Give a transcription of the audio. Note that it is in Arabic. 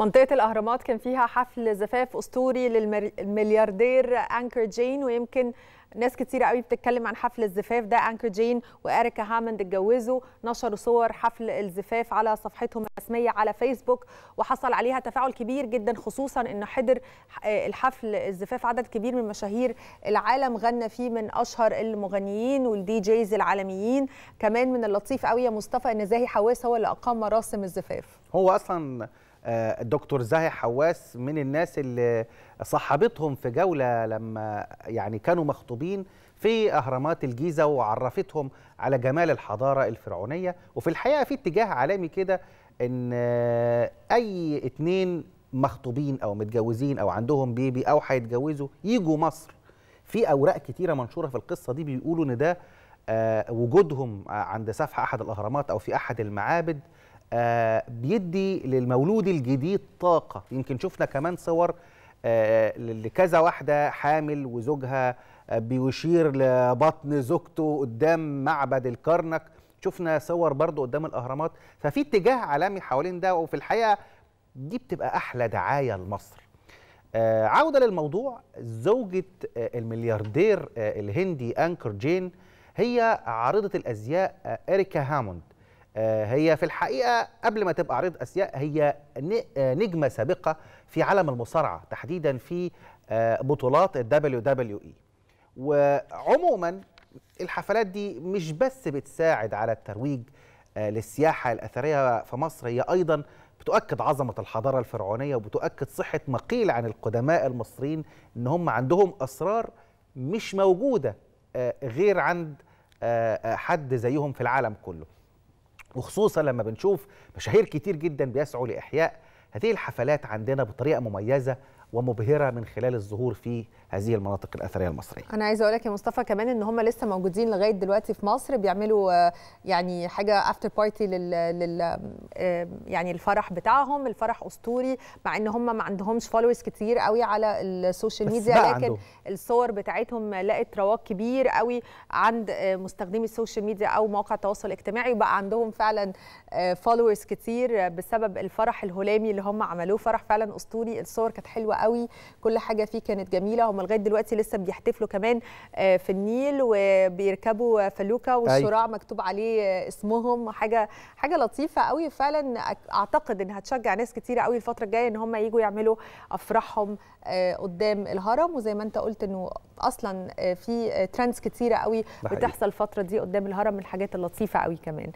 منطقة الأهرامات كان فيها حفل زفاف أسطوري للملياردير أنكر جين ويمكن ناس كتير قوي بتتكلم عن حفل الزفاف ده أنكر جين وأريكا هاماند اتجوزوا نشروا صور حفل الزفاف على صفحتهم الرسمية على فيسبوك وحصل عليها تفاعل كبير جدا خصوصا أن حضر الحفل الزفاف عدد كبير من مشاهير العالم غنى فيه من أشهر المغنيين والدي جيز العالميين كمان من اللطيف قوي مصطفى أن زاهي حواس هو اللي أقام مراسم الزفاف هو أصلا آه، الدكتور زاهي حواس من الناس اللي صحبتهم في جوله لما يعني كانوا مخطوبين في اهرامات الجيزه وعرفتهم على جمال الحضاره الفرعونيه وفي الحقيقه في اتجاه عالمي كده ان آه، اي اتنين مخطوبين او متجوزين او عندهم بيبي او هيتجوزوا يجوا مصر في اوراق كتيره منشوره في القصه دي بيقولوا ان ده آه، وجودهم عند سفح احد الاهرامات او في احد المعابد آه، بيدي للمولود الجديد طاقه يمكن شفنا كمان صور آه، لكذا واحده حامل وزوجها آه، بيشير لبطن زوجته قدام معبد الكرنك شفنا صور برضو قدام الاهرامات ففي اتجاه عالمي حوالين ده وفي الحقيقه دي بتبقى احلى دعايه لمصر آه عوده للموضوع زوجه آه الملياردير آه الهندي انكر جين هي عارضه الازياء اريكا هاموند آه، هي في الحقيقة قبل ما تبقى عريض أزياء هي آه، نجمة سابقة في عالم المصارعة تحديدا في آه، بطولات WWE وعموما الحفلات دي مش بس بتساعد على الترويج للسياحة الأثرية في مصر هي أيضا بتؤكد عظمة الحضارة الفرعونية وبتؤكد صحة مقيل عن القدماء المصريين إن هم عندهم أسرار مش موجودة غير عند حد زيهم في العالم كله وخصوصا لما بنشوف مشاهير كتير جدا بيسعوا لاحياء هذه الحفلات عندنا بطريقه مميزه ومبهره من خلال الظهور في هذه المناطق الاثريه المصريه. انا عايزه اقول لك يا مصطفى كمان ان هم لسه موجودين لغايه دلوقتي في مصر بيعملوا آه، يعني حاجه افتر بارتي لل, لل آه، يعني الفرح بتاعهم، الفرح اسطوري مع ان هم ما عندهمش فولورز كتير قوي على السوشيال ميديا لكن عنده. الصور بتاعتهم لقت رواج كبير قوي عند آه، مستخدمي السوشيال ميديا او مواقع التواصل الاجتماعي وبقى عندهم فعلا فولورز كتير بسبب الفرح الهلامي اللي هم عملوه فرح فعلا اسطوري الصور كانت حلوه قوي كل حاجه فيه كانت جميله هم لغايه دلوقتي لسه بيحتفلوا كمان آه، في النيل وبيركبوا فلوكه أيوة. والشراع مكتوب عليه اسمهم حاجه حاجه لطيفه قوي فعلا اعتقد ان هتشجع ناس كتير قوي الفتره الجايه ان هم يجوا يعملوا افراحهم آه، قدام الهرم وزي ما انت قلت انه اصلا آه، في ترندز كتيره قوي بتحصل الفتره دي قدام الهرم من الحاجات اللطيفه قوي كمان